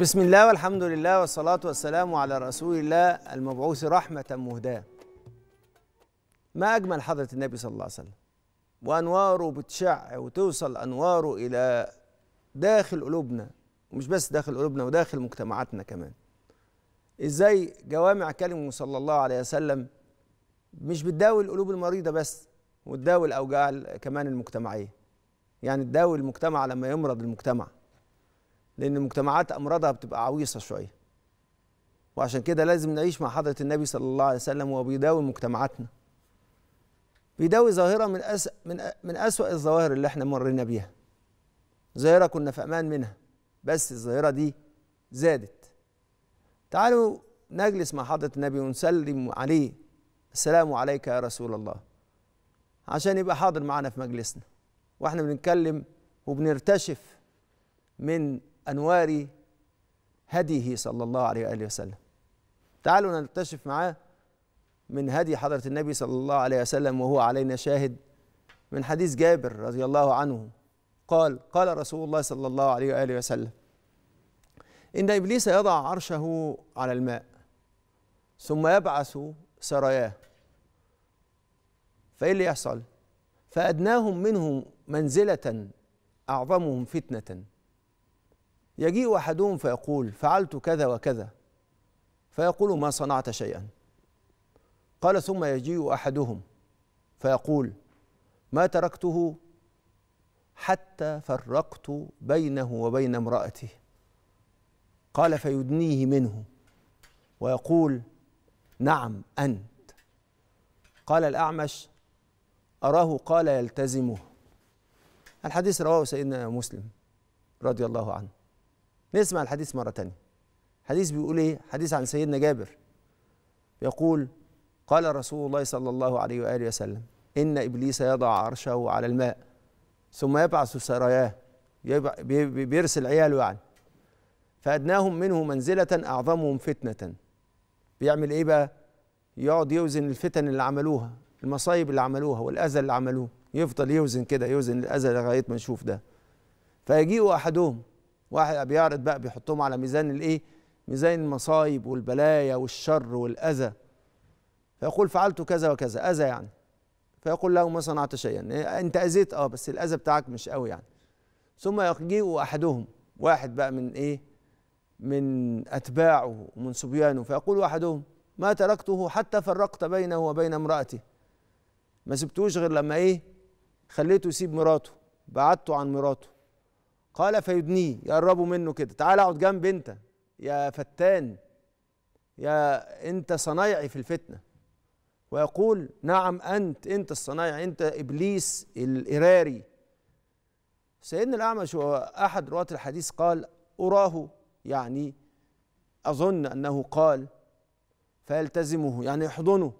بسم الله والحمد لله والصلاة والسلام على رسول الله المبعوث رحمة مهداة ما أجمل حضرة النبي صلى الله عليه وسلم وأنواره بتشع وتوصل أنواره إلى داخل قلوبنا ومش بس داخل قلوبنا وداخل مجتمعاتنا كمان إزاي جوامع كلمه صلى الله عليه وسلم مش بتداوي القلوب المريضة بس وتداوي الأوجاع كمان المجتمعية يعني تداوي المجتمع لما يمرض المجتمع لأن المجتمعات أمراضها بتبقى عويصة شوية وعشان كده لازم نعيش مع حضرة النبي صلى الله عليه وسلم وهو بيداوي مجتمعاتنا بيداوي ظاهرة من أس من من أسوأ الظواهر اللي احنا مرينا بيها ظاهرة كنا في أمان منها بس الظاهرة دي زادت تعالوا نجلس مع حضرة النبي ونسلم عليه السلام عليك يا رسول الله عشان يبقى حاضر معنا في مجلسنا واحنا بنتكلم وبنرتشف من أنوار هديه صلى الله عليه وآله وسلم تعالوا نكتشف معاه من هدي حضرة النبي صلى الله عليه وسلم وهو علينا شاهد من حديث جابر رضي الله عنه قال قال رسول الله صلى الله عليه وآله وسلم إن إبليس يضع عرشه على الماء ثم يبعث سراياه فإيه اللي يحصل؟ فأدناهم منهم منزلة أعظمهم فتنةً يجيء احدهم فيقول فعلت كذا وكذا فيقول ما صنعت شيئا قال ثم يجيء احدهم فيقول ما تركته حتى فرقت بينه وبين امراته قال فيدنيه منه ويقول نعم انت قال الاعمش اراه قال يلتزمه الحديث رواه سيدنا مسلم رضي الله عنه نسمع الحديث مرة تانية حديث بيقول إيه؟ حديث عن سيدنا جابر يقول قال رسول الله صلى الله عليه وآله وسلم إن إبليس يضع عرشه على الماء ثم يبعث سراياه بيرسل عياله يعني فأدناهم منه منزلة أعظمهم فتنة بيعمل إيه بقى؟ يقعد يوزن الفتن اللي عملوها المصايب اللي عملوها والأذى اللي عملوه يفضل يوزن كده يوزن الأذى لغاية ما نشوف ده فيجيء أحدهم واحد بيعرض بقى بيحطهم على ميزان الايه ميزان المصايب والبلايا والشر والأذى فيقول فعلت كذا وكذا أذى يعني فيقول له ما صنعت شيئا أنت أذيت أه بس الأذى بتاعك مش قوي يعني ثم يجيء أحدهم واحد بقى من إيه من أتباعه ومن صبيانه فيقول أحدهم ما تركته حتى فرقت بينه وبين امرأته ما سبتوش غير لما إيه خليته يسيب مراته بعدته عن مراته قال فيدنيه يقربوا منه كده تعال اقعد جنب انت يا فتان يا انت صنايعي في الفتنه ويقول نعم انت انت الصنايعي انت ابليس الاراري سيدنا الاعمش احد رواه الحديث قال اراه يعني اظن انه قال فيلتزمه يعني يحضنه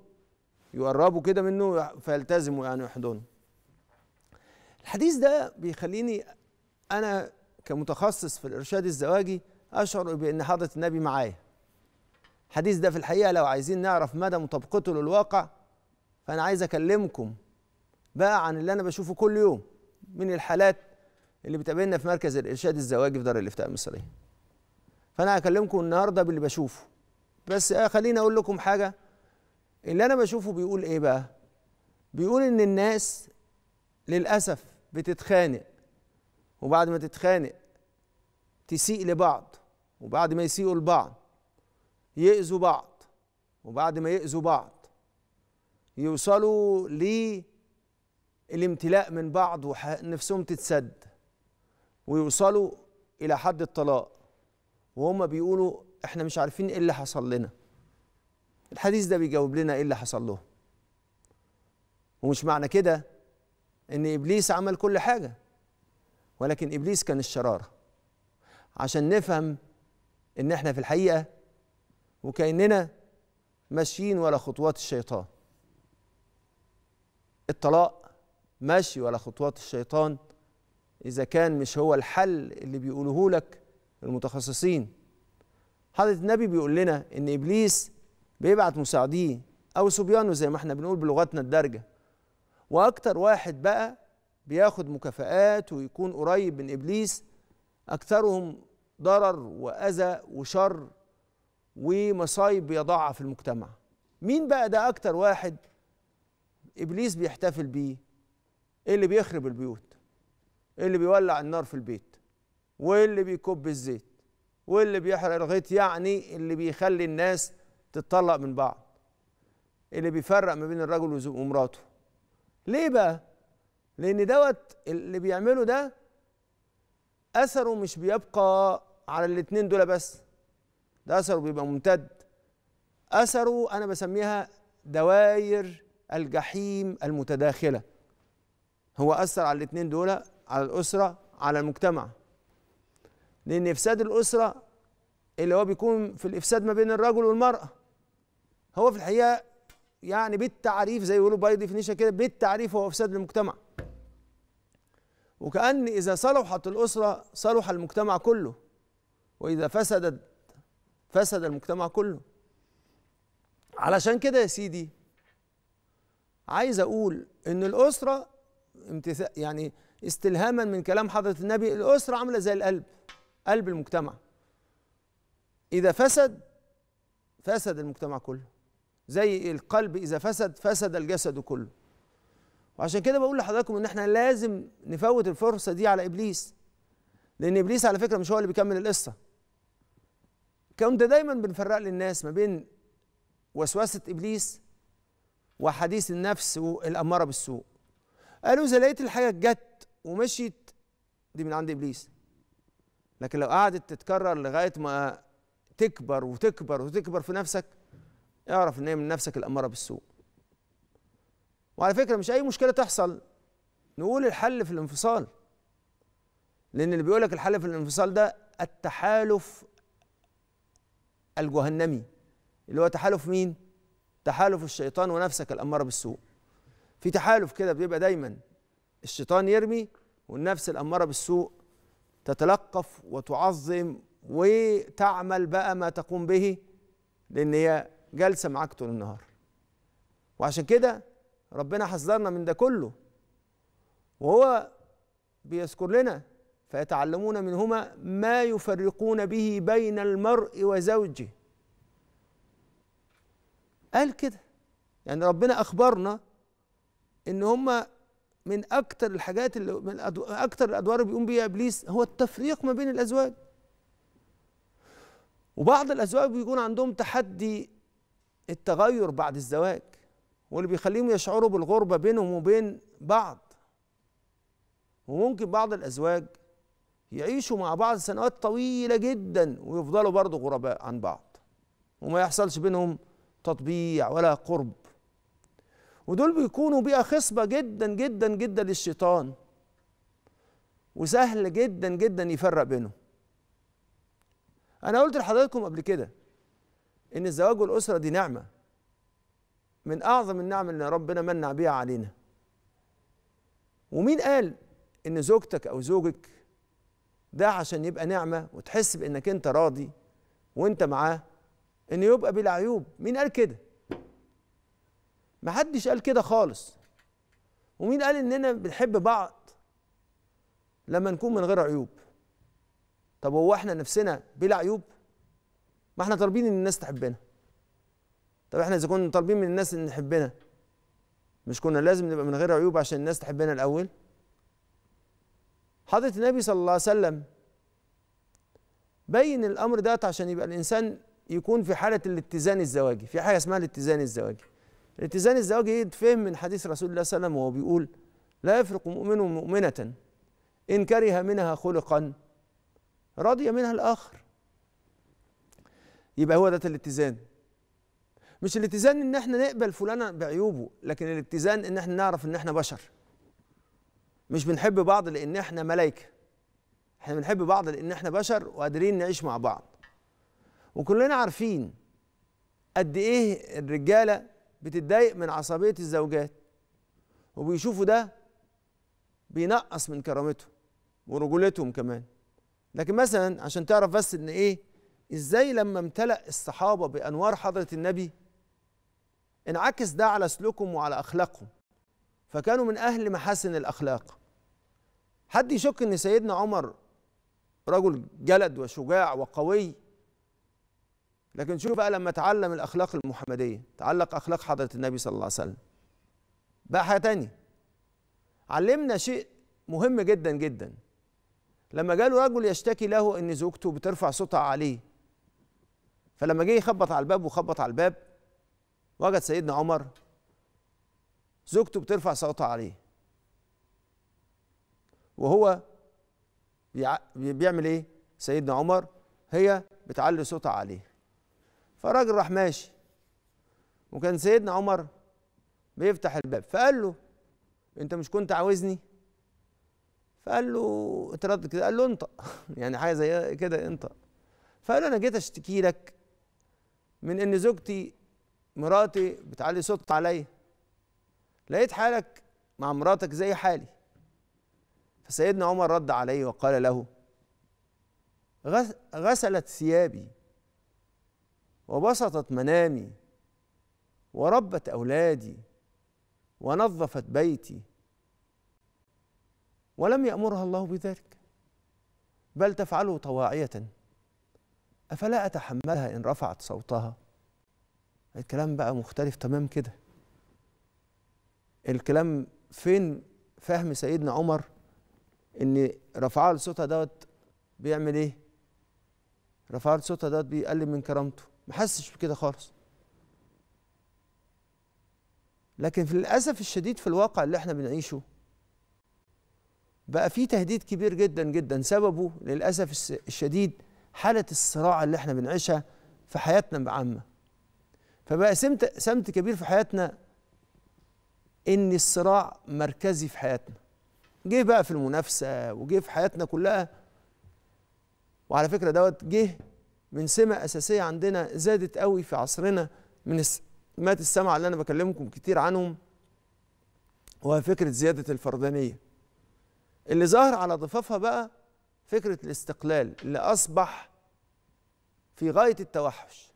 يقربوا كده منه فيلتزمه يعني يحضنه الحديث ده بيخليني انا كمتخصص في الارشاد الزواجي اشعر بان حضره النبي معايا الحديث ده في الحقيقه لو عايزين نعرف مدى مطابقته للواقع فانا عايز اكلمكم بقى عن اللي انا بشوفه كل يوم من الحالات اللي بتقابلنا في مركز الارشاد الزواجي في دار الافتاء المصريه فانا هكلمكم النهارده باللي بشوفه بس آه خليني اقول لكم حاجه اللي انا بشوفه بيقول ايه بقى بيقول ان الناس للاسف بتتخانق وبعد ما تتخانق تسيء لبعض وبعد ما يسيئوا لبعض يأذوا بعض وبعد ما يأذوا بعض يوصلوا للامتلاء من بعض ونفسهم تتسد ويوصلوا إلى حد الطلاق وهم بيقولوا احنا مش عارفين ايه اللي حصل لنا الحديث ده بيجاوب لنا ايه اللي حصل لهم ومش معنى كده ان ابليس عمل كل حاجه ولكن ابليس كان الشراره عشان نفهم ان احنا في الحقيقه وكاننا ماشيين ولا خطوات الشيطان الطلاق ماشي ولا خطوات الشيطان اذا كان مش هو الحل اللي بيقولوه لك المتخصصين حضرة النبي بيقول لنا ان ابليس بيبعت مساعديه او صبيانه زي ما احنا بنقول بلغتنا الدارجه واكتر واحد بقى بياخد مكافآت ويكون قريب من إبليس أكثرهم ضرر وأذى وشر ومصايب بيضعها في المجتمع مين بقى ده أكتر واحد إبليس بيحتفل بيه اللي بيخرب البيوت اللي بيولع النار في البيت واللي بيكب الزيت واللي بيحرق الغيط يعني اللي بيخلي الناس تتطلق من بعض اللي بيفرق ما بين الرجل ومراته ليه بقى لان دوت اللي بيعمله ده اثره مش بيبقى على الاثنين دول بس ده اثره بيبقى ممتد اثره انا بسميها دوائر الجحيم المتداخله هو اثر على الاثنين دول على الاسره على المجتمع لان افساد الاسره اللي هو بيكون في الافساد ما بين الرجل والمراه هو في الحقيقه يعني بالتعريف زي يقولوا باي ديفينيشن كده بالتعريف هو افساد للمجتمع وكأن إذا صلحت الأسرة صلح المجتمع كله وإذا فسدت فسد المجتمع كله علشان كده يا سيدي عايز أقول إن الأسرة يعني استلهاما من كلام حضرة النبي الأسرة عاملة زي القلب قلب المجتمع إذا فسد فسد المجتمع كله زي القلب إذا فسد فسد الجسد كله وعشان كده بقول لحضراتكم ان احنا لازم نفوت الفرصه دي على ابليس لان ابليس على فكره مش هو اللي بيكمل القصه كنت دايما بنفرق للناس ما بين وسوسه ابليس وحديث النفس الاماره بالسوء قالوا اذا لقيت الحاجه جت ومشيت دي من عند ابليس لكن لو قعدت تتكرر لغايه ما تكبر وتكبر وتكبر في نفسك اعرف ان هي من نفسك الاماره بالسوء وعلى فكره مش اي مشكله تحصل نقول الحل في الانفصال لان اللي بيقول لك الحل في الانفصال ده التحالف الجهنمي اللي هو تحالف مين تحالف الشيطان ونفسك الاماره بالسوء في تحالف كده بيبقى دايما الشيطان يرمي والنفس الاماره بالسوء تتلقف وتعظم وتعمل بقى ما تقوم به لان هي جالسه معاك طول النهار وعشان كده ربنا حذرنا من ده كله وهو بيذكر لنا فيتعلمون منهما ما يفرقون به بين المرء وزوجه قال كده يعني ربنا اخبرنا ان هما من اكتر الحاجات اللي من اكتر الادوار اللي بيقوم بيها ابليس هو التفريق ما بين الازواج وبعض الازواج بيكون عندهم تحدي التغير بعد الزواج واللي بيخليهم يشعروا بالغربة بينهم وبين بعض وممكن بعض الأزواج يعيشوا مع بعض سنوات طويلة جدا ويفضلوا برضه غرباء عن بعض وما يحصلش بينهم تطبيع ولا قرب ودول بيكونوا بيئة خصبة جدا جدا جدا للشيطان وسهل جدا جدا يفرق بينهم أنا قلت لحضراتكم قبل كده إن الزواج والأسرة دي نعمة من اعظم النعم اللي ربنا منع بيها علينا ومين قال ان زوجتك او زوجك ده عشان يبقى نعمه وتحس بانك انت راضي وانت معاه ان يبقى بلا عيوب مين قال كده محدش قال كده خالص ومين قال اننا بنحب بعض لما نكون من غير عيوب طب هو احنا نفسنا بلا عيوب ما احنا طالبين ان الناس تحبنا طب احنا اذا كنا طالبين من الناس ان تحبنا مش كنا لازم نبقى من غير عيوب عشان الناس تحبنا الاول حضره النبي صلى الله عليه وسلم بين الامر ده عشان يبقى الانسان يكون في حاله الاتزان الزواجي في حاجه اسمها الاتزان الزواجي الاتزان الزواجي يتفهم إيه؟ من حديث رسول الله صلى الله عليه وسلم وهو بيقول لا يفرق مؤمن مؤمنه ان كره منها خلقا رضي منها الاخر يبقى هو ده الاتزان مش الاتزان ان احنا نقبل فلان بعيوبه لكن الاتزان ان احنا نعرف ان احنا بشر مش بنحب بعض لان احنا ملائكه احنا بنحب بعض لان احنا بشر وقادرين نعيش مع بعض وكلنا عارفين قد ايه الرجاله بتتضايق من عصبيه الزوجات وبيشوفوا ده بينقص من كرامتهم ورجولتهم كمان لكن مثلا عشان تعرف بس ان ايه ازاي لما امتلأ الصحابه بانوار حضره النبي انعكس ده على سلوكهم وعلى أخلاقهم فكانوا من أهل محاسن الأخلاق حد يشك أن سيدنا عمر رجل جلد وشجاع وقوي لكن شوف بقى لما تعلم الأخلاق المحمدية تعلق أخلاق حضرة النبي صلى الله عليه وسلم بقى حاجة تانية علمنا شيء مهم جدا جدا لما جاله رجل يشتكي له ان زوجته بترفع صوتها عليه فلما جه يخبط على الباب وخبط على الباب وجد سيدنا عمر زوجته بترفع صوتها عليه وهو بيعمل ايه سيدنا عمر هي بتعلي صوتها عليه فالراجل راح ماشي وكان سيدنا عمر بيفتح الباب فقال له انت مش كنت عاوزني فقال له اتردد كده قال له انطق يعني حاجه زي كده انطق فقال له انا جيت اشتكي لك من ان زوجتي مراتي بتعلي صوت عليا لقيت حالك مع مراتك زي حالي فسيدنا عمر رد عليه وقال له غسلت ثيابي وبسطت منامي وربت اولادي ونظفت بيتي ولم يامرها الله بذلك بل تفعله طواعيه افلا اتحملها ان رفعت صوتها الكلام بقى مختلف تمام كده الكلام فين فهم سيدنا عمر ان رفعه لصوتها دوت بيعمل ايه رفعه لصوتها دوت بيقلل من كرامته ما حسش بكده خالص لكن في للاسف الشديد في الواقع اللي احنا بنعيشه بقى في تهديد كبير جدا جدا سببه للاسف الشديد حاله الصراع اللي احنا بنعيشها في حياتنا بعامه فبقى سمت سمت كبير في حياتنا ان الصراع مركزي في حياتنا جه بقى في المنافسه وجه في حياتنا كلها وعلى فكره دوت جه من سمه اساسيه عندنا زادت قوي في عصرنا من مات السمع اللي انا بكلمكم كتير عنهم وهي فكره زياده الفردانيه اللي ظهر على ضفافها بقى فكره الاستقلال اللي اصبح في غايه التوحش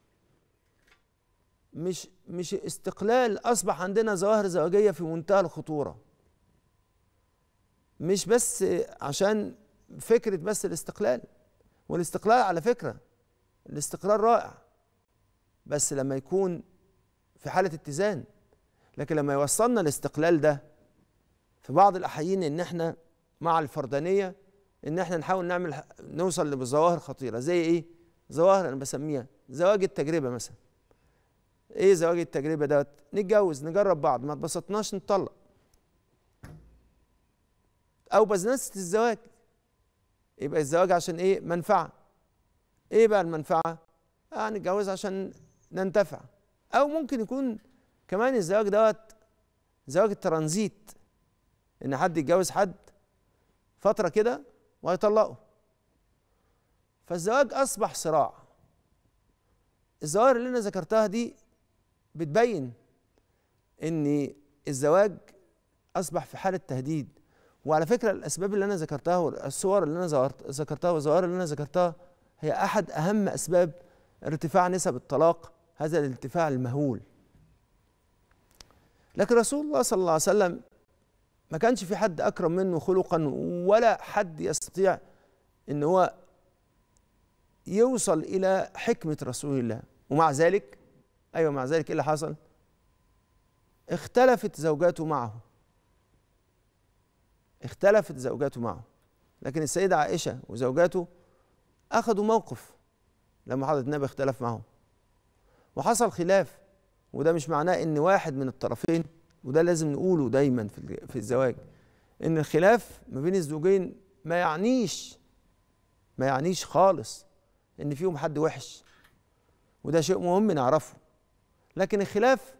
مش مش استقلال اصبح عندنا ظواهر زواجيه في منتهى الخطوره مش بس عشان فكره بس الاستقلال والاستقلال على فكره الاستقرار رائع بس لما يكون في حاله اتزان لكن لما يوصلنا الاستقلال ده في بعض الاحيان ان احنا مع الفردانيه ان احنا نحاول نعمل نوصل لظواهر خطيره زي ايه ظواهر انا بسميها زواج التجربه مثلا ايه زواج التجربه دوت نتجوز نجرب بعض ما اتبسطناش نطلق او بزنس الزواج يبقى الزواج عشان ايه منفعه ايه بقى المنفعه اه نتجوز عشان ننتفع او ممكن يكون كمان الزواج دوت زواج الترانزيت ان حد يتجوز حد فتره كده وهيطلقه فالزواج اصبح صراع الظواهر اللي انا ذكرتها دي بتبين ان الزواج اصبح في حاله تهديد وعلى فكره الاسباب اللي انا ذكرتها والصور اللي انا ذكرتها والظواهر اللي انا ذكرتها هي احد اهم اسباب ارتفاع نسب الطلاق هذا الارتفاع المهول لكن رسول الله صلى الله عليه وسلم ما كانش في حد اكرم منه خلقا ولا حد يستطيع ان هو يوصل الى حكمه رسول الله ومع ذلك أيوة مع ذلك إيه اللي حصل؟ اختلفت زوجاته معه اختلفت زوجاته معه لكن السيدة عائشة وزوجاته أخذوا موقف لما حضرة النبي اختلف معهم وحصل خلاف وده مش معناه ان واحد من الطرفين وده لازم نقوله دايما في في الزواج ان الخلاف ما بين الزوجين ما يعنيش ما يعنيش خالص ان فيهم حد وحش وده شيء مهم نعرفه لكن الخلاف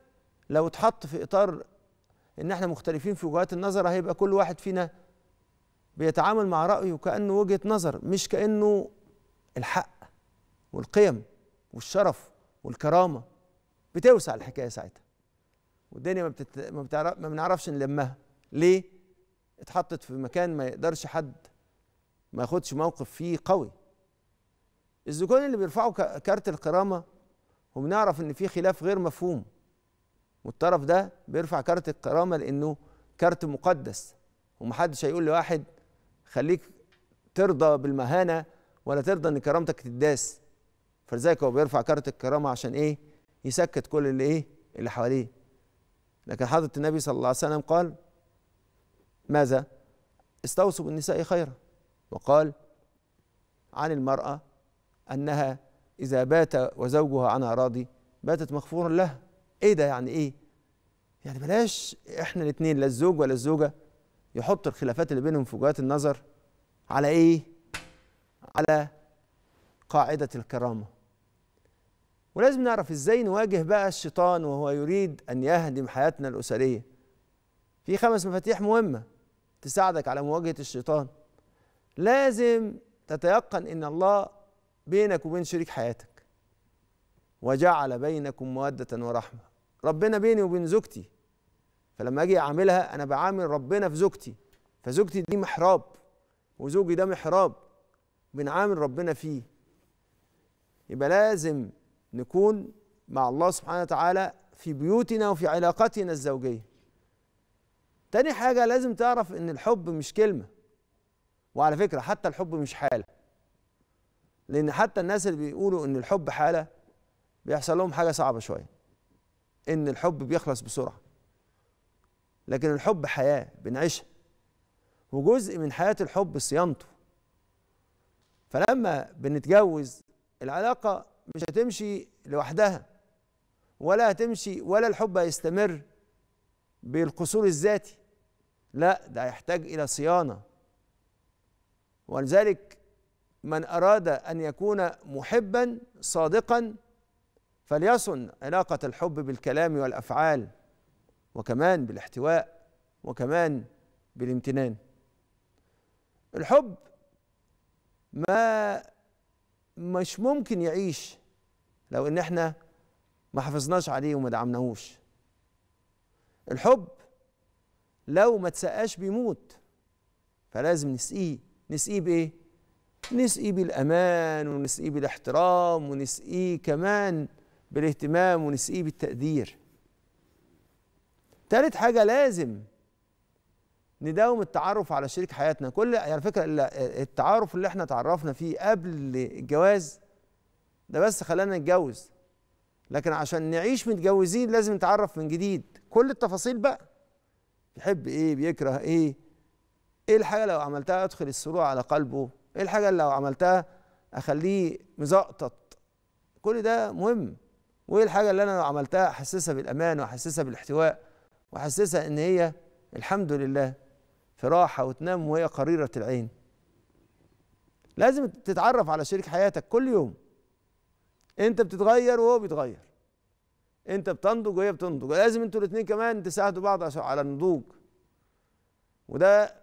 لو اتحط في اطار ان احنا مختلفين في وجهات النظر هيبقى كل واحد فينا بيتعامل مع رايه كانه وجهه نظر مش كانه الحق والقيم والشرف والكرامه بتوسع الحكايه ساعتها والدنيا ما, بتت... ما, بتعرف... ما بنعرفش نلمها ليه اتحطت في مكان ما يقدرش حد ما ياخدش موقف فيه قوي الزكون اللي بيرفعوا كارت الكرامه وبنعرف ان في خلاف غير مفهوم والطرف ده بيرفع كارت الكرامه لانه كارت مقدس ومحدش هيقول لواحد خليك ترضى بالمهانه ولا ترضى ان كرامتك تداس فلذلك هو بيرفع كارت الكرامه عشان ايه يسكت كل اللي ايه اللي حواليه لكن حضره النبي صلى الله عليه وسلم قال ماذا استوصوا بالنساء خيرا وقال عن المراه انها إذا بات وزوجها عنها راضي باتت مغفورا له إيه ده يعني إيه؟ يعني بلاش إحنا الاتنين لا الزوج ولا الزوجة يحط الخلافات اللي بينهم في وجهات النظر على إيه؟ على قاعدة الكرامة ولازم نعرف إزاي نواجه بقى الشيطان وهو يريد أن يهدم حياتنا الأسرية في خمس مفاتيح مهمة تساعدك على مواجهة الشيطان لازم تتيقن ان الله بينك وبين شريك حياتك وجعل بينكم مودة ورحمة ربنا بيني وبين زوجتي فلما اجي اعملها انا بعامل ربنا في زوجتي فزوجتي دي محراب وزوجي ده محراب بنعامل ربنا فيه يبقى لازم نكون مع الله سبحانه وتعالى في بيوتنا وفي علاقتنا الزوجية تاني حاجة لازم تعرف ان الحب مش كلمة وعلى فكرة حتى الحب مش حالة لان حتى الناس اللي بيقولوا ان الحب حاله بيحصل لهم حاجه صعبه شويه ان الحب بيخلص بسرعه لكن الحب حياه بنعيشها وجزء من حياه الحب صيانته فلما بنتجوز العلاقه مش هتمشي لوحدها ولا هتمشي ولا الحب هيستمر بالقصور الذاتي لا ده هيحتاج الى صيانه ولذلك من أراد أن يكون محبا صادقا فليصن علاقة الحب بالكلام والأفعال وكمان بالاحتواء وكمان بالامتنان الحب ما مش ممكن يعيش لو ان احنا ما حفظناش عليه وما دعمناهوش الحب لو ما تسقاش بيموت فلازم نسقيه نسقيه بايه نسقيه بالأمان ونسقيه بالاحترام ونسقيه كمان بالاهتمام ونسقيه بالتقدير ثالث حاجة لازم نداوم التعرف على شريك حياتنا كل يعني على يعني فكرة التعارف اللي احنا تعرفنا فيه قبل الجواز ده بس خلانا نتجوز لكن عشان نعيش متجوزين لازم نتعرف من جديد كل التفاصيل بقى بيحب ايه بيكره ايه ايه الحاجة لو عملتها ادخل السرور على قلبه ايه الحاجه اللي لو عملتها اخليه مزقطط كل ده مهم وايه الحاجه اللي انا لو عملتها احسسها بالامان واحسسها بالاحتواء واحسسها ان هي الحمد لله في راحه وتنام وهي قريره العين لازم تتعرف على شريك حياتك كل يوم انت بتتغير وهو بيتغير انت بتنضج وهي بتنضج لازم انتوا الاثنين كمان تساعدوا بعض على النضوج وده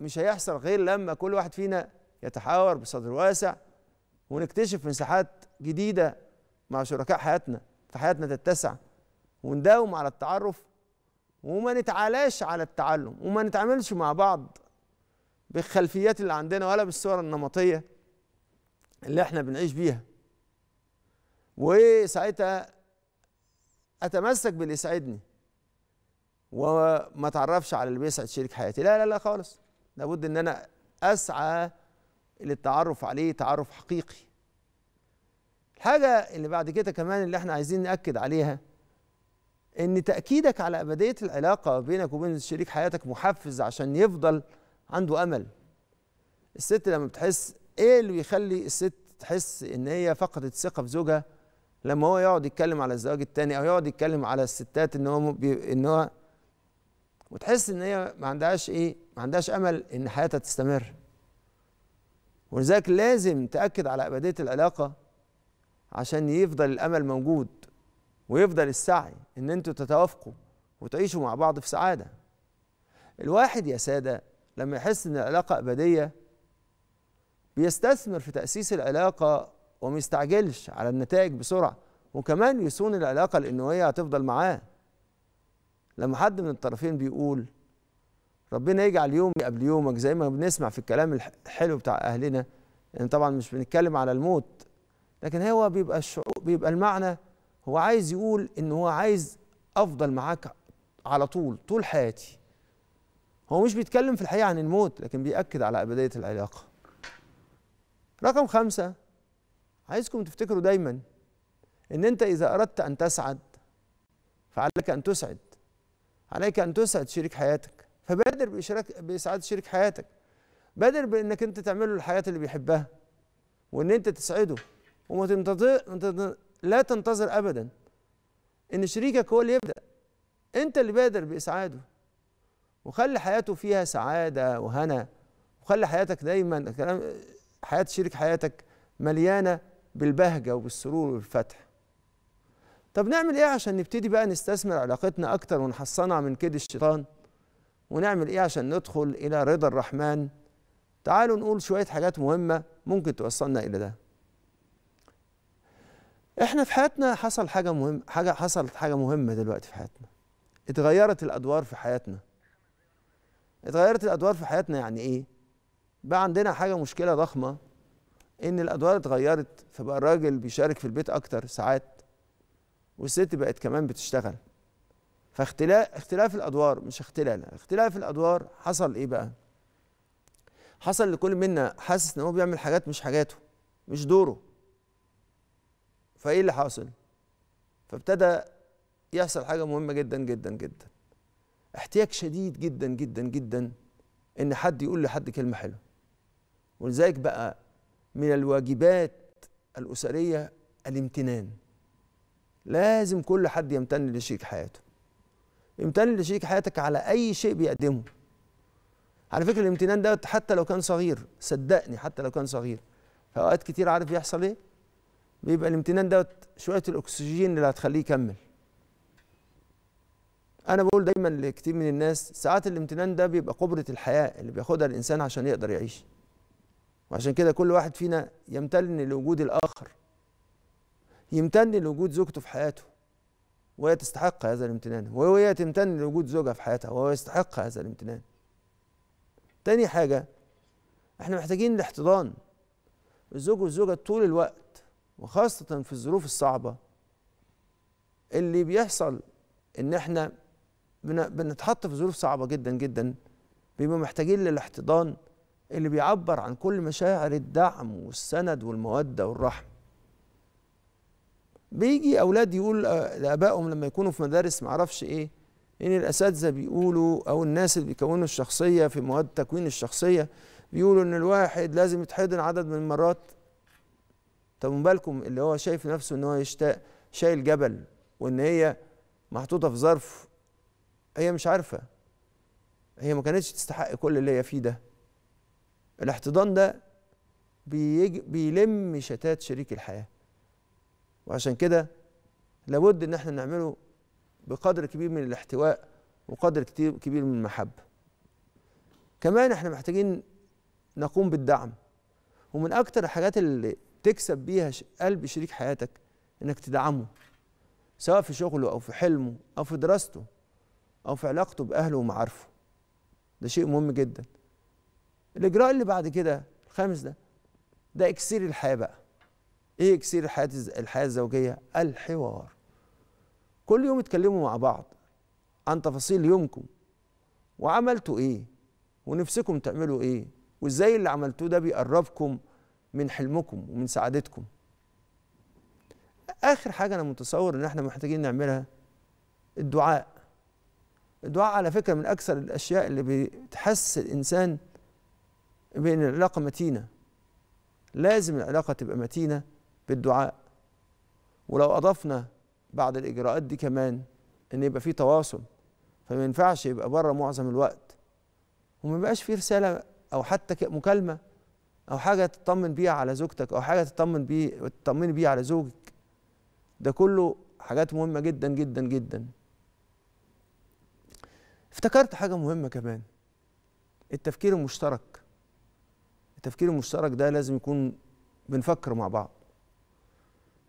مش هيحصل غير لما كل واحد فينا يتحاور بصدر واسع ونكتشف مساحات جديده مع شركاء حياتنا فحياتنا تتسع ونداوم على التعرف وما نتعالاش على التعلم وما نتعاملش مع بعض بالخلفيات اللي عندنا ولا بالصور النمطيه اللي احنا بنعيش بيها وساعتها اتمسك باللي يسعدني وما اتعرفش على اللي بيسعد شريك حياتي لا لا لا خالص لابد ان انا اسعى للتعرف عليه تعرف حقيقي الحاجة اللي بعد كده كمان اللي احنا عايزين نأكد عليها ان تأكيدك على أبدية العلاقة بينك وبين شريك حياتك محفز عشان يفضل عنده أمل الست لما بتحس ايه اللي بيخلي الست تحس ان هي فقدت ثقة في زوجها لما هو يقعد يتكلم على الزواج الثاني او يقعد يتكلم على الستات ان هو بي ان هو وتحس ان هي ما عندهاش ايه ما عندهاش امل ان حياتها تستمر ولذلك لازم تأكد على أبدية العلاقة عشان يفضل الأمل موجود ويفضل السعي إن أنتوا تتوافقوا وتعيشوا مع بعض في سعادة الواحد يا سادة لما يحس إن العلاقة أبدية بيستثمر في تأسيس العلاقة وما على النتائج بسرعة وكمان يصون العلاقة لأنه هي هتفضل معاه لما حد من الطرفين بيقول ربنا يجعل يومي قبل يومك زي ما بنسمع في الكلام الحلو بتاع اهلنا يعني طبعا مش بنتكلم على الموت لكن هو بيبقى الشعور بيبقى المعنى هو عايز يقول ان هو عايز افضل معاك على طول طول حياتي هو مش بيتكلم في الحقيقه عن الموت لكن بيأكد على ابديه العلاقه رقم خمسة عايزكم تفتكروا دايما ان انت اذا اردت ان تسعد فعليك ان تسعد عليك ان تسعد شريك حياتك فبادر بإشراك بإسعاد شريك حياتك بادر بإنك أنت تعمله الحياة اللي بيحبها وإن أنت تسعده وما تنتظر لا تنتظر أبدا إن شريكك هو اللي يبدأ أنت اللي بادر بإسعاده وخلي حياته فيها سعادة وهنا وخلي حياتك دايما كلام حياة شريك حياتك مليانة بالبهجة وبالسرور والفتح طب نعمل ايه عشان نبتدي بقى نستثمر علاقتنا اكتر ونحصنها من كيد الشيطان ونعمل ايه عشان ندخل الى رضا الرحمن تعالوا نقول شويه حاجات مهمه ممكن توصلنا الى ده احنا في حياتنا حصل حاجه مهم حاجه حصلت حاجه مهمه دلوقتي في حياتنا اتغيرت الادوار في حياتنا اتغيرت الادوار في حياتنا يعني ايه بقى عندنا حاجه مشكله ضخمه ان الادوار اتغيرت فبقى الراجل بيشارك في البيت اكتر ساعات والست بقت كمان بتشتغل فاختلاف اختلاف الادوار مش اختلال اختلاف الادوار حصل ايه بقى حصل لكل منا حاسس ان هو بيعمل حاجات مش حاجاته مش دوره فايه اللي حاصل فابتدى يحصل حاجه مهمه جدا جدا جدا احتياج شديد جدا جدا جدا ان حد يقول لحد كلمه حلوه ولذلك بقى من الواجبات الاسريه الامتنان لازم كل حد يمتن لشريك حياته امتن لشريك حياتك على اي شيء بيقدمه على فكره الامتنان دوت حتى لو كان صغير صدقني حتى لو كان صغير اوقات كتير عارف بيحصل ايه بيبقى الامتنان دوت شويه الاكسجين اللي هتخليه يكمل انا بقول دايما لكتير من الناس ساعات الامتنان ده بيبقى قبره الحياه اللي بياخدها الانسان عشان يقدر يعيش وعشان كده كل واحد فينا يمتن لوجود الاخر يمتن لوجود زوجته في حياته وهي تستحق هذا الامتنان وهي تمتن لوجود زوجها في حياتها وهو يستحق هذا الامتنان تاني حاجة احنا محتاجين الاحتضان الزوج والزوجة طول الوقت وخاصة في الظروف الصعبة اللي بيحصل ان احنا بنتحط في ظروف صعبة جدا جدا بيبقى محتاجين للاحتضان اللي بيعبر عن كل مشاعر الدعم والسند والمودة والرحمة بيجي اولاد يقول آه، لابائهم لما يكونوا في مدارس معرفش ايه ان يعني الاساتذه بيقولوا او الناس اللي بيكونوا الشخصيه في مواد تكوين الشخصيه بيقولوا ان الواحد لازم يتحضن عدد من المرات طب من بالكم اللي هو شايف نفسه ان هو يشتاق شايل جبل وان هي محطوطه في ظرف هي مش عارفه هي ما كانتش تستحق كل اللي هي فيه ده الاحتضان ده بيلم شتات شريك الحياه وعشان كده لابد ان احنا نعمله بقدر كبير من الاحتواء وقدر كبير من المحبه كمان احنا محتاجين نقوم بالدعم ومن اكتر الحاجات اللي تكسب بيها قلب شريك حياتك انك تدعمه سواء في شغله او في حلمه او في دراسته او في علاقته باهله ومعارفه ده شيء مهم جدا الاجراء اللي بعد كده الخامس ده ده اكسير الحياه بقى ايه اكسير الحياه الحياه الزوجيه الحوار كل يوم اتكلموا مع بعض عن تفاصيل يومكم وعملتوا ايه ونفسكم تعملوا ايه وازاي اللي عملتوه ده بيقربكم من حلمكم ومن سعادتكم اخر حاجه انا متصور ان احنا محتاجين نعملها الدعاء الدعاء على فكره من اكثر الاشياء اللي بتحس الانسان بان العلاقه متينه لازم العلاقه تبقى متينه بالدعاء ولو اضفنا بعد الاجراءات دي كمان ان يبقى في تواصل فما ينفعش يبقى بره معظم الوقت وما يبقاش في رساله او حتى مكالمه او حاجه تطمن بيها على زوجتك او حاجه تطمن بيه تطمني بيها على زوجك ده كله حاجات مهمه جدا جدا جدا افتكرت حاجه مهمه كمان التفكير المشترك التفكير المشترك ده لازم يكون بنفكر مع بعض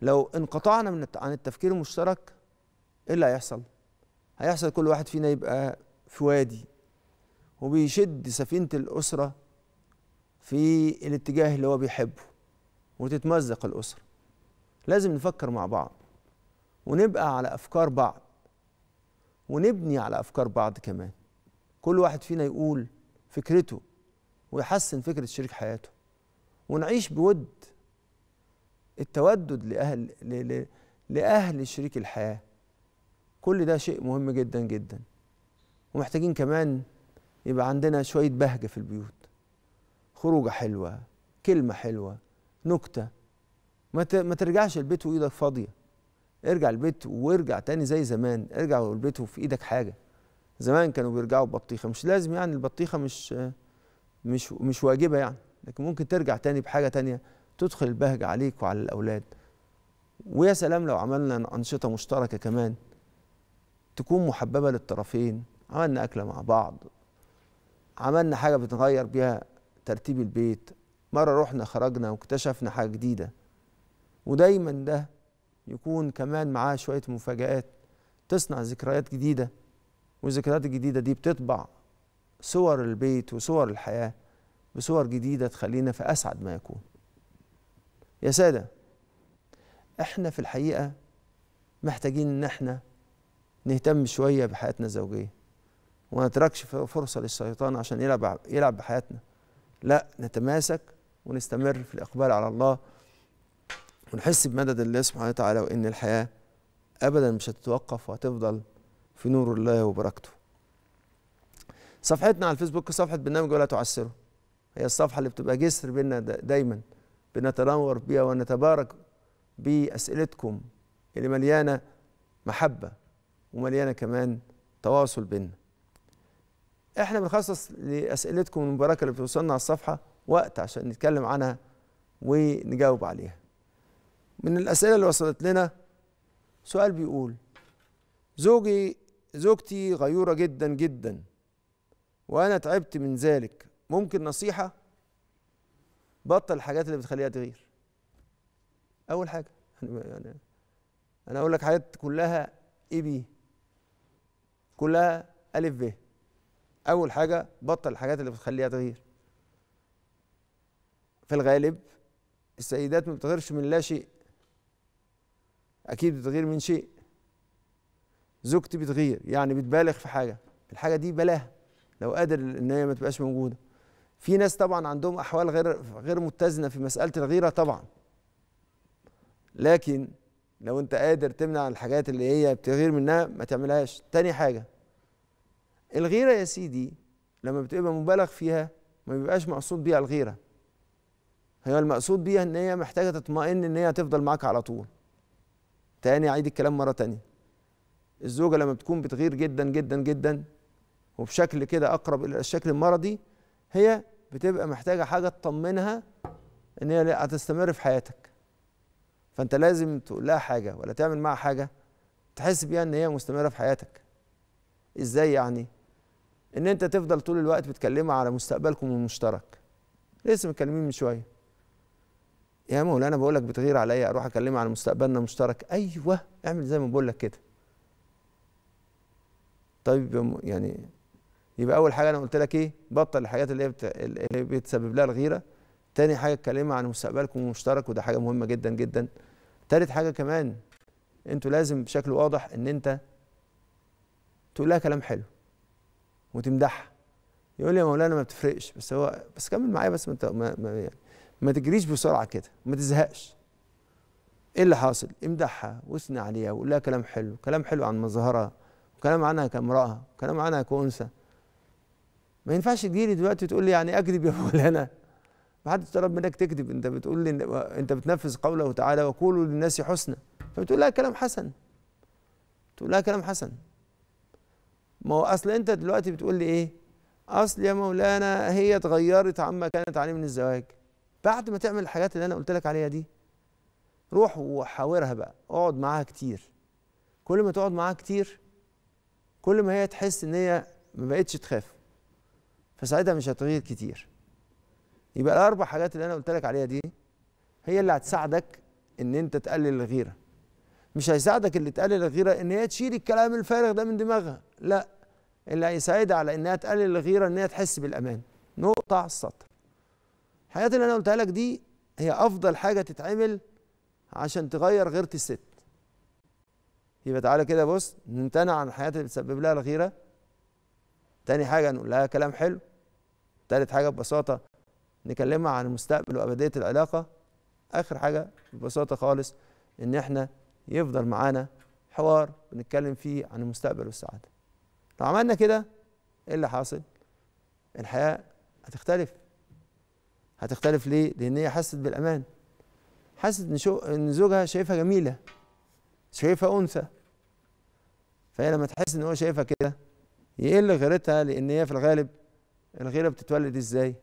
لو انقطعنا من عن التفكير المشترك ايه اللي هيحصل؟ هيحصل كل واحد فينا يبقى في وادي وبيشد سفينة الأسرة في الاتجاه اللي هو بيحبه وتتمزق الأسرة لازم نفكر مع بعض ونبقى على أفكار بعض ونبني على أفكار بعض كمان كل واحد فينا يقول فكرته ويحسن فكرة شريك حياته ونعيش بود التودد لأهل لأهل شريك الحياة كل ده شيء مهم جدا جدا ومحتاجين كمان يبقى عندنا شوية بهجة في البيوت خروجة حلوة كلمة حلوة نكتة ما ترجعش البيت وإيدك فاضية ارجع البيت وارجع تاني زي زمان ارجع البيت وفي إيدك حاجة زمان كانوا بيرجعوا ببطيخة مش لازم يعني البطيخة مش مش مش واجبة يعني لكن ممكن ترجع تاني بحاجة تانية تدخل البهجة عليك وعلى الأولاد ويا سلام لو عملنا أنشطة مشتركة كمان تكون محببة للطرفين عملنا أكلة مع بعض عملنا حاجة بنغير بيها ترتيب البيت مرة رحنا خرجنا واكتشفنا حاجة جديدة ودايما ده يكون كمان معاه شوية مفاجآت تصنع ذكريات جديدة والذكريات الجديدة دي بتطبع صور البيت وصور الحياة بصور جديدة تخلينا في أسعد ما يكون يا سادة احنا في الحقيقة محتاجين ان احنا نهتم شوية بحياتنا الزوجية وما نتركش فرصة للشيطان عشان يلعب يلعب بحياتنا لا نتماسك ونستمر في الإقبال على الله ونحس بمدد الله سبحانه وتعالى وإن الحياة أبدا مش هتتوقف وهتفضل في نور الله وبركته صفحتنا على الفيسبوك صفحة برنامج ولا تعسره هي الصفحة اللي بتبقى جسر بينا دايما بنتنور بها ونتبارك بأسئلتكم اللي مليانة محبة ومليانة كمان تواصل بينا احنا بنخصص لأسئلتكم المباركة اللي بتوصلنا على الصفحة وقت عشان نتكلم عنها ونجاوب عليها من الأسئلة اللي وصلت لنا سؤال بيقول زوجي زوجتي غيورة جدا جدا وأنا تعبت من ذلك ممكن نصيحة بطل الحاجات اللي بتخليها تغير اول حاجه يعني, يعني انا اقول لك حاجات كلها اي بي كلها الف ب اول حاجه بطل الحاجات اللي بتخليها تغير في الغالب السيدات ما بتغيرش من لا شيء اكيد بتغير من شيء زوجتي بتغير يعني بتبالغ في حاجه الحاجه دي بلاها لو قادر ان هي ما تبقاش موجوده في ناس طبعا عندهم احوال غير غير متزنه في مساله الغيره طبعا لكن لو انت قادر تمنع الحاجات اللي هي بتغير منها ما تعملهاش تاني حاجه الغيره يا سيدي لما بتبقى مبالغ فيها ما بيبقاش مقصود بيها الغيره هي المقصود بيها ان هي محتاجه تطمئن ان هي هتفضل معاك على طول تاني اعيد الكلام مره تانية الزوجه لما بتكون بتغير جدا جدا جدا وبشكل كده اقرب الى الشكل المرضي هي بتبقى محتاجه حاجه تطمنها ان هي هتستمر في حياتك فانت لازم تقول لها حاجه ولا تعمل معها حاجه تحس بيها ان هي مستمره في حياتك ازاي يعني ان انت تفضل طول الوقت بتكلمها على مستقبلكم المشترك لسه متكلمين من شويه يا مولانا بقول لك بتغير عليا اروح اكلمها على مستقبلنا المشترك ايوه اعمل زي ما بقول لك كده طيب يعني يبقى اول حاجه انا قلت لك ايه بطل الحاجات اللي هي بت... اللي بتسبب لها الغيره تاني حاجه اتكلمنا عن مستقبلكم المشترك وده حاجه مهمه جدا جدا تالت حاجه كمان انتوا لازم بشكل واضح ان انت تقول لها كلام حلو وتمدحها يقول لي يا مولانا ما بتفرقش بس هو بس كمل معايا بس ما انت ما, ما, يعني ما تجريش بسرعه كده ما تزهقش ايه اللي حاصل امدحها واثني عليها وقول لها كلام حلو كلام حلو عن مظهرها وكلام عنها كامراه وكلام عنها كانثى ما ينفعش تجيلي دلوقتي تقول لي يعني اكذب يا مولانا ما حدش طلب منك تكذب انت بتقول لي انت بتنفذ قوله تعالى وقولوا للناس حسنا فبتقول لها كلام حسن تقول لها كلام حسن ما هو اصل انت دلوقتي بتقول لي ايه اصل يا مولانا هي اتغيرت عما كانت عليه من الزواج بعد ما تعمل الحاجات اللي انا قلت لك عليها دي روح وحاورها بقى اقعد معاها كتير كل ما تقعد معاها كتير كل ما هي تحس ان هي ما بقتش تخاف فساعتها مش هتغير كتير يبقى الاربع حاجات اللي انا قلت لك عليها دي هي اللي هتساعدك ان انت تقلل الغيره مش هيساعدك اللي تقلل الغيره ان هي تشيل الكلام الفارغ ده من دماغها لا اللي هيساعدها على انها تقلل الغيره ان هي تحس بالامان نقطه على السطر الحاجات اللي انا قلتها لك دي هي افضل حاجه تتعمل عشان تغير غيره الست يبقى تعالى كده بص نمتنع عن الحاجات اللي بتسبب لها الغيره تاني حاجة نقول لها كلام حلو تالت حاجة ببساطة نكلمها عن المستقبل وأبدية العلاقة آخر حاجة ببساطة خالص إن إحنا يفضل معانا حوار بنتكلم فيه عن المستقبل والسعادة لو عملنا كده إيه اللي حاصل؟ الحياة هتختلف هتختلف ليه؟ لأن هي حست بالأمان حست إن, شو... إن زوجها شايفها جميلة شايفها أنثى فهي لما تحس إن هو شايفها كده يقل إيه غيرتها لان هي في الغالب الغيره بتتولد ازاي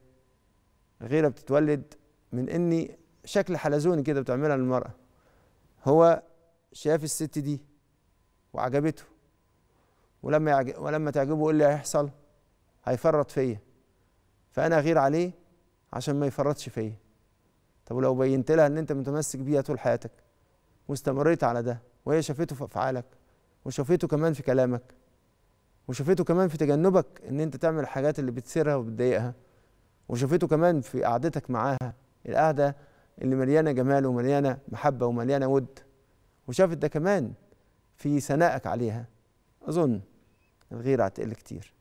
الغيره بتتولد من اني شكل حلزوني كده بتعملها للمراه هو شاف الست دي وعجبته ولما يعجب ولما تعجبه ايه اللي هيحصل هيفرط فيا فانا اغير عليه عشان ما يفرطش فيا طب ولو بينت لها ان انت متمسك بيها طول حياتك واستمريت على ده وهي شافته في افعالك وشافته كمان في كلامك وشافته كمان في تجنبك ان انت تعمل الحاجات اللي بتثيرها وبتضايقها وشافته كمان في قعدتك معاها القعده اللي مليانه جمال ومليانه محبه ومليانه ود وشافت ده كمان في ثنائك عليها اظن الغيره هتقل كتير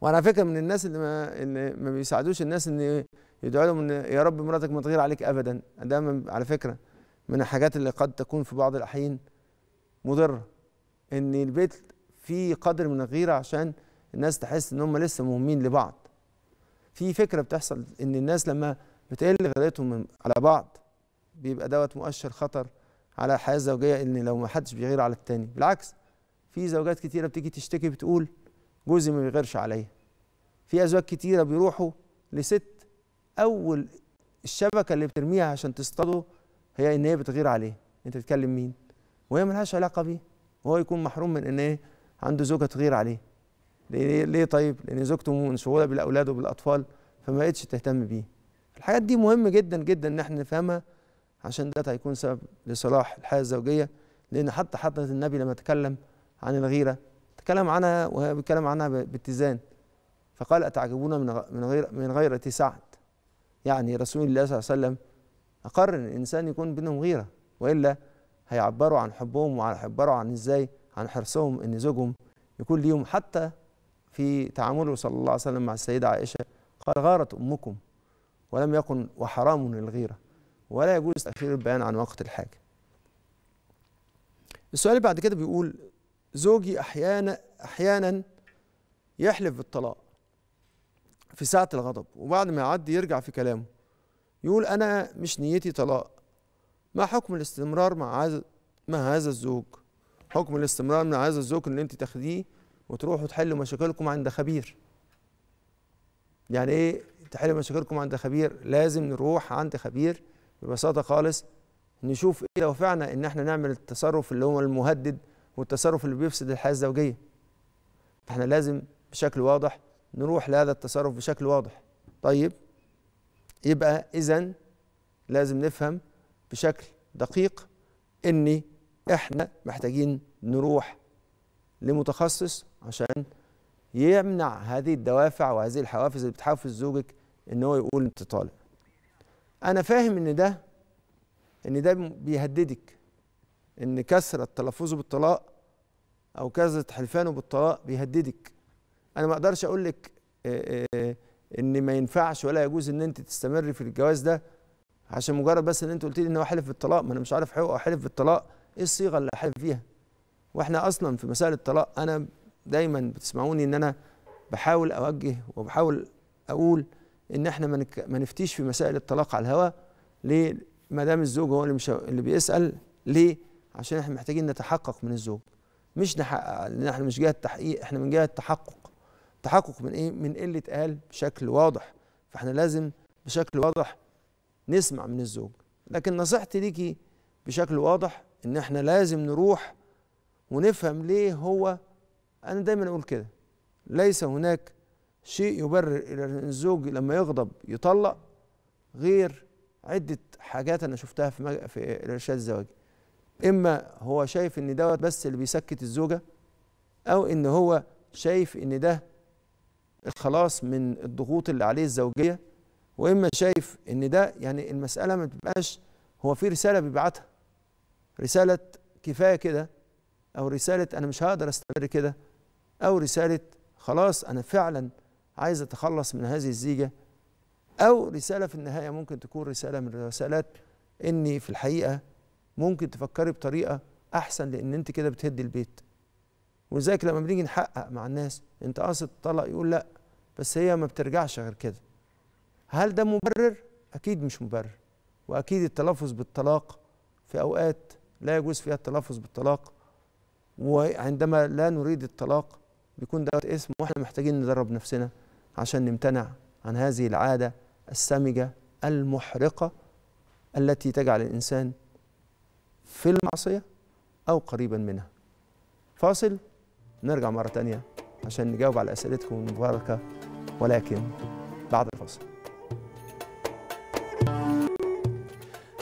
وعلى فكره من الناس اللي ما اللي ما بيساعدوش الناس ان يدعوا لهم ان يا رب مراتك ما تغير عليك ابدا ده على فكره من الحاجات اللي قد تكون في بعض الاحيان مضره ان البيت فيه قدر من الغيره عشان الناس تحس ان هم لسه مهمين لبعض في فكره بتحصل ان الناس لما بتقل غيرتهم على بعض بيبقى دوت مؤشر خطر على الحياه الزوجيه ان لو ما حدش بيغير على التاني بالعكس في زوجات كتيره بتيجي تشتكي بتقول جوزي ما بيغيرش عليا في ازواج كتيره بيروحوا لست اول الشبكه اللي بترميها عشان تصطادوا هي ان هي بتغير عليه انت بتتكلم مين وهي ملهاش علاقه بيه وهو يكون محروم من ان ايه عنده زوجه تغير عليه ليه, ليه طيب لان زوجته مشغوله بالاولاد وبالاطفال فما بقتش تهتم بيه الحاجات دي مهم جدا جدا ان احنا نفهمها عشان ده هيكون سبب لصلاح الحياه الزوجيه لان حتى حضره النبي لما تكلم عن الغيره تكلم عنها وهي بيتكلم عنها باتزان فقال اتعجبون من من غير من غيره سعد يعني رسول الله صلى الله عليه وسلم اقر ان الانسان يكون بينهم غيره والا هيعبروا عن حبهم وهيعبروا عن ازاي عن حرصهم ان زوجهم يكون ليهم حتى في تعامله صلى الله عليه وسلم مع السيده عائشه قال غارت امكم ولم يكن وحرام للغيره ولا يجوز تاخير البيان عن وقت الحاجه. السؤال اللي بعد كده بيقول زوجي احيانا احيانا يحلف بالطلاق في ساعه الغضب وبعد ما يعدي يرجع في كلامه يقول انا مش نيتي طلاق ما حكم الاستمرار مع هذا مع هذا الزوج حكم الاستمرار مع هذا الزوج ان انت تاخديه وتروحوا تحلوا مشاكلكم عند خبير يعني ايه تحلوا مشاكلكم عند خبير لازم نروح عند خبير ببساطه خالص نشوف ايه لو فعنا ان احنا نعمل التصرف اللي هو المهدد والتصرف اللي بيفسد الحياه الزوجيه احنا لازم بشكل واضح نروح لهذا التصرف بشكل واضح طيب يبقى اذا لازم نفهم بشكل دقيق ان احنا محتاجين نروح لمتخصص عشان يمنع هذه الدوافع وهذه الحوافز اللي بتحفز زوجك ان هو يقول انت طالع انا فاهم ان ده ان ده بيهددك ان كثره تلفظه بالطلاق او كثره حلفانه بالطلاق بيهددك انا ما اقدرش اقول لك آه، آه، ان ما ينفعش ولا يجوز ان انت تستمر في الجواز ده عشان مجرد بس ان انت قلت لي ان هو حلف بالطلاق ما انا مش عارف هو حلف بالطلاق ايه الصيغه اللي حلف فيها واحنا اصلا في مسائل الطلاق انا دايما بتسمعوني ان انا بحاول اوجه وبحاول اقول ان احنا ما نفتيش في مسائل الطلاق على الهوا ليه ما دام الزوج هو اللي مش اللي بيسال ليه عشان احنا محتاجين نتحقق من الزوج مش نحقق لان احنا مش جهه تحقيق احنا من جهه تحقق تحقق من ايه من قله قال بشكل واضح فاحنا لازم بشكل واضح نسمع من الزوج لكن نصيحتي ليكي بشكل واضح ان احنا لازم نروح ونفهم ليه هو انا دايما اقول كده ليس هناك شيء يبرر الى ان الزوج لما يغضب يطلق غير عده حاجات انا شفتها في في الارشاد الزواجي اما هو شايف ان دوت بس اللي بيسكت الزوجه او ان هو شايف ان ده الخلاص من الضغوط اللي عليه الزوجيه واما شايف ان ده يعني المساله ما بتبقاش هو في رساله بيبعتها رساله كفايه كده او رساله انا مش هقدر استمر كده او رساله خلاص انا فعلا عايز اتخلص من هذه الزيجه او رساله في النهايه ممكن تكون رساله من الرسالات اني في الحقيقه ممكن تفكري بطريقه احسن لان انت كده بتهدي البيت ولذلك لما بنيجي نحقق مع الناس انت قاصد تطلق يقول لا بس هي ما بترجعش غير كده هل ده مبرر؟ أكيد مش مبرر وأكيد التلفظ بالطلاق في أوقات لا يجوز فيها التلفظ بالطلاق وعندما لا نريد الطلاق بيكون دوت اسم واحنا محتاجين ندرب نفسنا عشان نمتنع عن هذه العادة السامجة المحرقة التي تجعل الإنسان في المعصية أو قريبا منها فاصل نرجع مرة تانية عشان نجاوب على أسئلتكم المباركة ولكن بعد الفاصل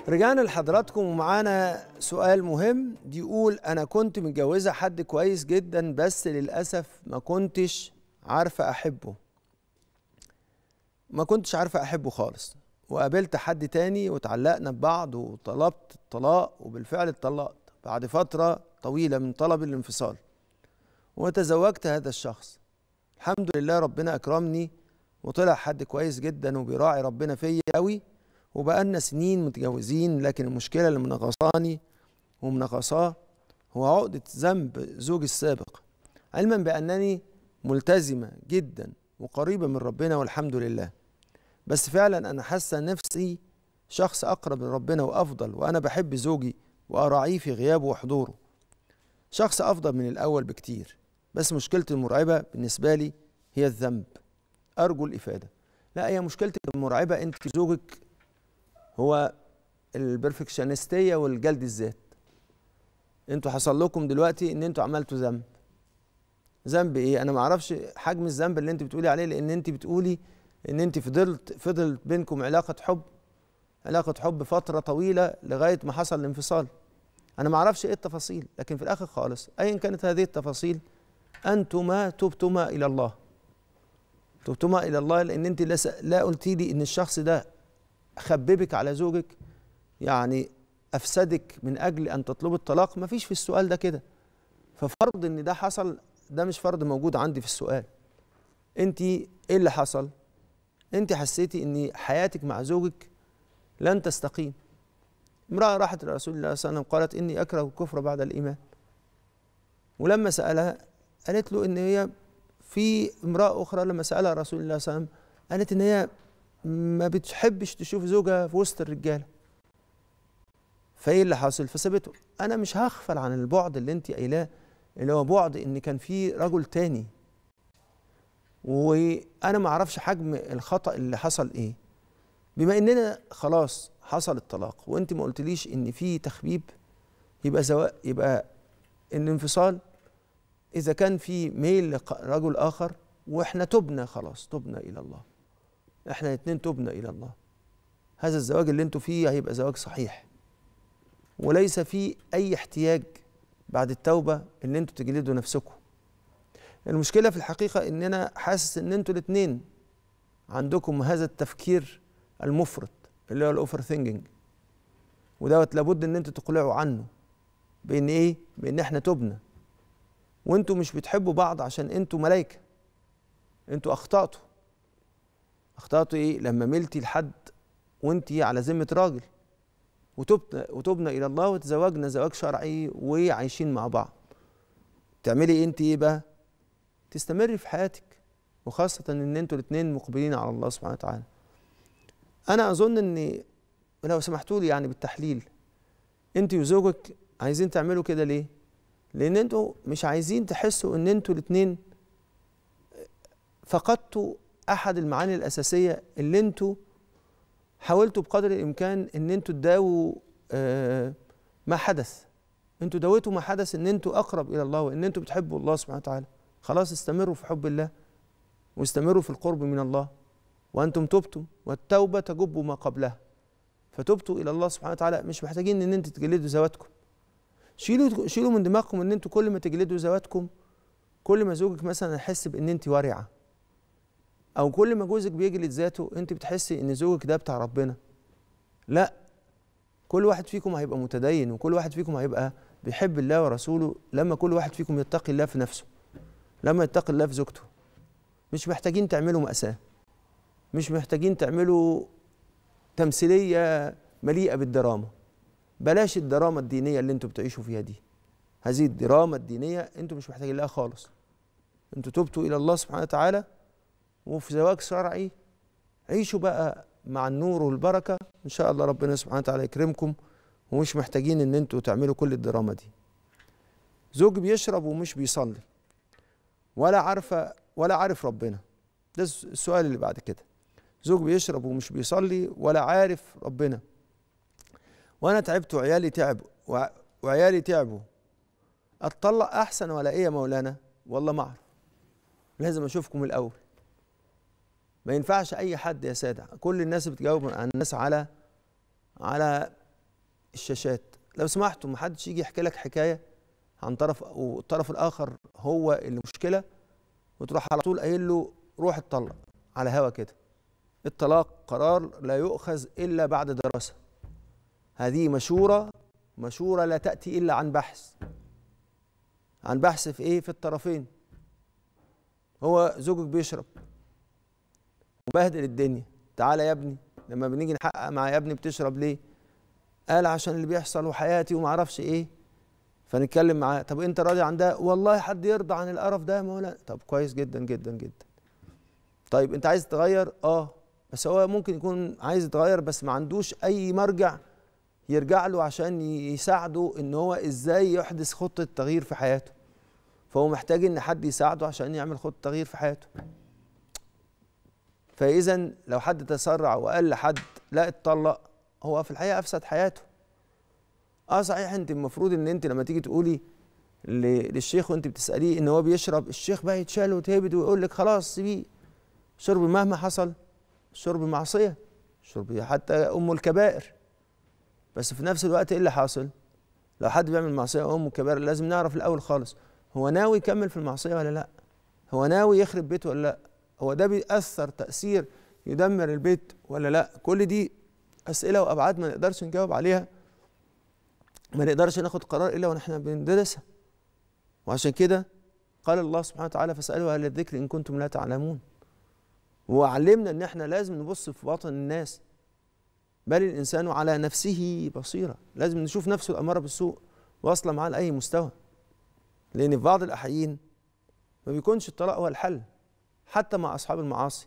رجعنا لحضراتكم ومعانا سؤال مهم بيقول انا كنت متجوزه حد كويس جدا بس للاسف ما كنتش عارفه احبه ما كنتش عارفه احبه خالص وقابلت حد تاني وتعلقنا ببعض وطلبت الطلاق وبالفعل اتطلقت بعد فتره طويله من طلب الانفصال وتزوجت هذا الشخص الحمد لله ربنا اكرمني وطلع حد كويس جدا وبيراعي ربنا فيا قوي وبقالنا سنين متجوزين لكن المشكلة اللي منغصاني ومنغصاه هو عقدة ذنب زوجي السابق علما بأنني ملتزمة جدا وقريبة من ربنا والحمد لله بس فعلا أنا حاسة نفسي شخص أقرب لربنا وأفضل وأنا بحب زوجي وأراعيه في غيابه وحضوره شخص أفضل من الأول بكتير بس مشكلتي المرعبة بالنسبة لي هي الذنب أرجو الإفادة لا هي مشكلتي المرعبة أنت زوجك هو البرفكشنستيه والجلد الذات انتوا حصل لكم دلوقتي ان انتوا عملتوا ذنب ذنب ايه انا ما اعرفش حجم الذنب اللي انت بتقولي عليه لان انت بتقولي ان انت فضلت فضلت بينكم علاقه حب علاقه حب فتره طويله لغايه ما حصل الانفصال انا ما اعرفش ايه التفاصيل لكن في الاخر خالص ايا كانت هذه التفاصيل انتما تبتما الى الله تبتما الى الله لان انت لا قلتي لي ان الشخص ده خببك على زوجك يعني افسدك من اجل ان تطلب الطلاق مفيش في السؤال ده كده ففرض ان ده حصل ده مش فرض موجود عندي في السؤال انت ايه اللي حصل انت حسيتي ان حياتك مع زوجك لن تستقيم امرأة راحت لرسول الله صلى الله عليه وسلم قالت إني أكره الكفر بعد الإيمان ولما سألها قالت له إن هي في امرأة أخرى لما سألها رسول الله صلى الله عليه وسلم قالت إن هي ما بتحبش تشوف زوجها في وسط الرجاله فايه اللي حاصل فسبته انا مش هغفل عن البعد اللي انت قايلاه اللي هو بعد ان كان في رجل تاني وانا ما اعرفش حجم الخطا اللي حصل ايه بما اننا خلاص حصل الطلاق وانت ما قلتليش ان في تخبيب يبقى سواء يبقى الانفصال اذا كان في ميل لرجل اخر واحنا تبنا خلاص تبنا الى الله احنا الاثنين تبنا الى الله هذا الزواج اللي انتوا فيه هيبقى زواج صحيح وليس فيه اي احتياج بعد التوبه ان انتوا تجلدوا نفسكم المشكله في الحقيقه ان انا حاسس ان انتوا الاثنين عندكم هذا التفكير المفرط اللي هو الاوفر ثينكينج ودوت لابد ان انتوا تقلعوا عنه بان ايه بان احنا تبنا وانتوا مش بتحبوا بعض عشان انتوا ملائكه انتوا اخطاتوا اخطأته إيه لما ملتي لحد وأنت على ذمة راجل وتبنا وتبنا إلى الله وتزوجنا زواج شرعي وعايشين مع بعض تعملي إيه أنت إيه بقى تستمري في حياتك وخاصة إن أنتوا الاثنين مقبلين على الله سبحانه وتعالى أنا أظن إن لو سمحتوا لي يعني بالتحليل أنت وزوجك عايزين تعملوا كده ليه؟ لأن أنتوا مش عايزين تحسوا إن أنتوا الاثنين فقدتوا احد المعاني الاساسيه اللي انتوا حاولتوا بقدر الامكان ان انتوا تداووا آه، ما حدث انتوا داويتوا ما حدث ان انتوا اقرب الى الله وان انتوا بتحبوا الله سبحانه وتعالى خلاص استمروا في حب الله واستمروا في القرب من الله وانتم تبتوا والتوبه تجب ما قبلها فتبتوا الى الله سبحانه وتعالى مش محتاجين ان انتوا تجلدوا ذواتكم شيلوا شيلوا من دماغكم ان انتوا كل ما تجلدوا ذواتكم كل ما زوجك مثلا يحس بان انت ورعه او كل ما جوزك بيجلد ذاته انت بتحسي ان زوجك ده بتاع ربنا لا كل واحد فيكم هيبقى متدين وكل واحد فيكم هيبقى بيحب الله ورسوله لما كل واحد فيكم يتقي الله في نفسه لما يتقي الله في زوجته مش محتاجين تعملوا مأساة مش محتاجين تعملوا تمثيلية مليئة بالدراما بلاش الدراما الدينية اللي انتوا بتعيشوا فيها دي هذه الدراما الدينية انتوا مش محتاجين لها خالص انتوا تبتوا إلى الله سبحانه وتعالى وفي زواج شرعي عيشوا بقى مع النور والبركه ان شاء الله ربنا سبحانه وتعالى يكرمكم ومش محتاجين ان انتوا تعملوا كل الدراما دي زوج بيشرب ومش بيصلي ولا عارفه ولا عارف ربنا ده السؤال اللي بعد كده زوج بيشرب ومش بيصلي ولا عارف ربنا وانا تعبت وعيالي تعبوا وعيالي تعبوا اتطلق احسن ولا ايه يا مولانا والله ما اعرف لازم اشوفكم الاول ما ينفعش اي حد يا ساده كل الناس بتجاوب على الناس على على الشاشات لو سمحتوا ما حدش يجي يحكي لك حكايه عن طرف والطرف الاخر هو اللي مشكله وتروح على طول قايل له روح اتطلق على هوا كده الطلاق قرار لا يؤخذ الا بعد دراسه هذه مشوره مشوره لا تاتي الا عن بحث عن بحث في ايه في الطرفين هو زوجك بيشرب وبهدل الدنيا تعالى يا ابني لما بنيجي نحقق مع يا ابني بتشرب ليه قال عشان اللي بيحصل وحياتي وما اعرفش ايه فنتكلم معاه طب انت راضي عن ده والله حد يرضى عن القرف ده ما لا طب كويس جدا جدا جدا طيب انت عايز تغير اه بس هو ممكن يكون عايز يتغير بس ما عندوش اي مرجع يرجع له عشان يساعده ان هو ازاي يحدث خطه تغيير في حياته فهو محتاج ان حد يساعده عشان يعمل خطه تغيير في حياته فاذا لو حد تسرع وقال لحد لا اتطلق هو في الحقيقه افسد حياته اه صحيح انت المفروض ان انت لما تيجي تقولي للشيخ وانت بتساليه ان هو بيشرب الشيخ بقى يتشال وتهبد ويقول لك خلاص سيبيه شرب مهما حصل شرب معصيه شرب حتى ام الكبائر بس في نفس الوقت ايه اللي حاصل لو حد بيعمل معصيه ام الكبائر لازم نعرف الاول خالص هو ناوي يكمل في المعصيه ولا لا هو ناوي يخرب بيته ولا لا هو ده بيأثر تأثير يدمر البيت ولا لا كل دي أسئلة وأبعاد ما نقدرش نجاوب عليها ما نقدرش ناخد قرار إلا ونحن بندرسها وعشان كده قال الله سبحانه وتعالى فاسألوا أهل الذكر إن كنتم لا تعلمون وعلمنا إن إحنا لازم نبص في باطن الناس بل الإنسان على نفسه بصيرة لازم نشوف نفسه الأمارة بالسوء واصلة معاه لأي مستوى لأن في بعض الأحيين ما بيكونش الطلاق هو الحل حتى مع اصحاب المعاصي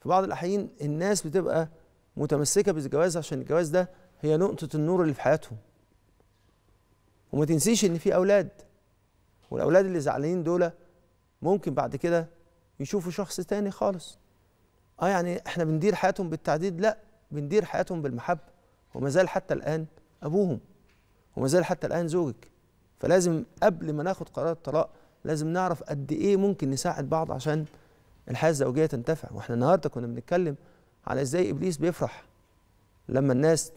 في بعض الاحيان الناس بتبقى متمسكه بالجواز عشان الجواز ده هي نقطه النور اللي في حياتهم وما تنسيش ان في اولاد والاولاد اللي زعلانين دول ممكن بعد كده يشوفوا شخص تاني خالص اه يعني احنا بندير حياتهم بالتعديد لا بندير حياتهم بالمحبه وما زال حتى الان ابوهم وما زال حتى الان زوجك فلازم قبل ما ناخد قرار الطلاق لازم نعرف قد ايه ممكن نساعد بعض عشان الحياه الزوجيه تنتفع واحنا النهارده كنا بنتكلم على ازاي ابليس بيفرح لما الناس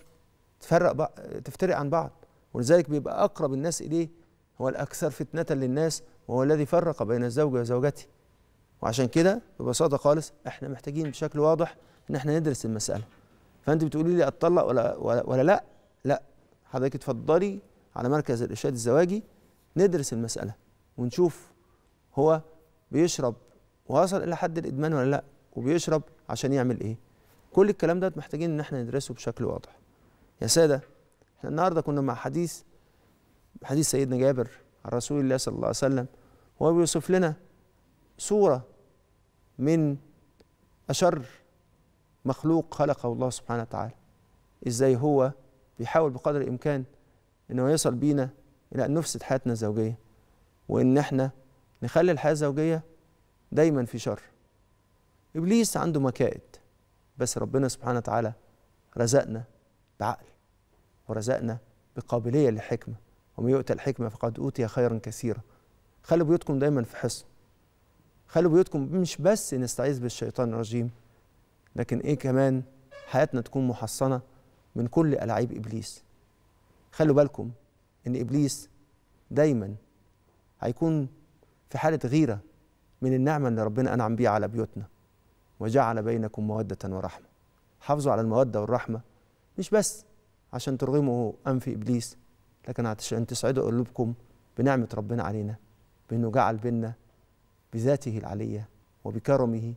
تفرق بق... تفترق عن بعض ولذلك بيبقى اقرب الناس اليه هو الاكثر فتنه للناس وهو الذي فرق بين الزوج وزوجته وعشان كده ببساطه خالص احنا محتاجين بشكل واضح ان احنا ندرس المساله فانت بتقولي لي اتطلق ولا ولا, ولا لا لا حضرتك اتفضلي على مركز الارشاد الزواجي ندرس المساله ونشوف هو بيشرب وصل الى حد الادمان ولا لا وبيشرب عشان يعمل ايه كل الكلام ده محتاجين ان احنا ندرسه بشكل واضح يا ساده احنا النهارده كنا مع حديث حديث سيدنا جابر عن رسول الله صلى الله عليه وسلم وهو بيوصف لنا صوره من اشر مخلوق خلقه الله سبحانه وتعالى ازاي هو بيحاول بقدر الامكان انه يصل بينا الى ان نفسد حياتنا الزوجيه وإن إحنا نخلي الحياة الزوجية دايما في شر إبليس عنده مكائد بس ربنا سبحانه وتعالى رزقنا بعقل ورزقنا بقابلية للحكمة ومن يؤتى الحكمة فقد أوتي خيرا كثيرا خلوا بيوتكم دايما في حصن خلوا بيوتكم مش بس نستعيذ بالشيطان الرجيم لكن إيه كمان حياتنا تكون محصنة من كل العيب إبليس خلوا بالكم إن إبليس دايما هيكون في حالة غيرة من النعمة اللي ربنا أنعم بيها على بيوتنا وجعل بينكم مودة ورحمة حافظوا على المودة والرحمة مش بس عشان ترغموا أنف إبليس لكن عشان تسعدوا قلوبكم بنعمة ربنا علينا بأنه جعل بينا بذاته العلية وبكرمه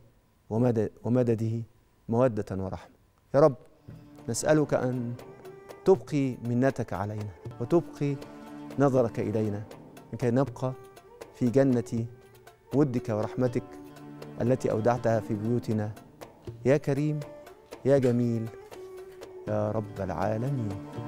ومدده مودة ورحمة يا رب نسألك أن تبقي منتك علينا وتبقي نظرك إلينا لكي نبقى في جنة ودك ورحمتك التي أودعتها في بيوتنا يا كريم يا جميل يا رب العالمين